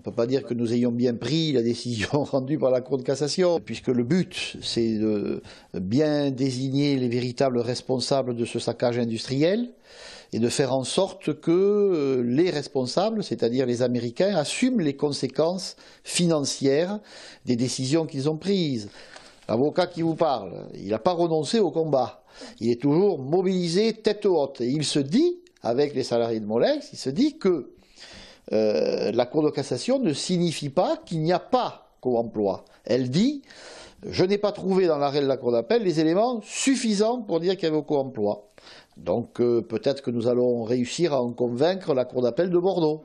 On ne peut pas dire que nous ayons bien pris la décision rendue par la Cour de cassation, puisque le but, c'est de bien désigner les véritables responsables de ce saccage industriel et de faire en sorte que euh, les responsables, c'est-à-dire les Américains, assument les conséquences financières des décisions qu'ils ont prises. L'avocat qui vous parle, il n'a pas renoncé au combat. Il est toujours mobilisé tête haute. Et il se dit, avec les salariés de Molex, il se dit que euh, la Cour de cassation ne signifie pas qu'il n'y a pas co-emploi. Elle dit je n'ai pas trouvé dans l'arrêt de la Cour d'appel les éléments suffisants pour dire qu'il y avait co-emploi. Donc euh, peut-être que nous allons réussir à en convaincre la Cour d'appel de Bordeaux.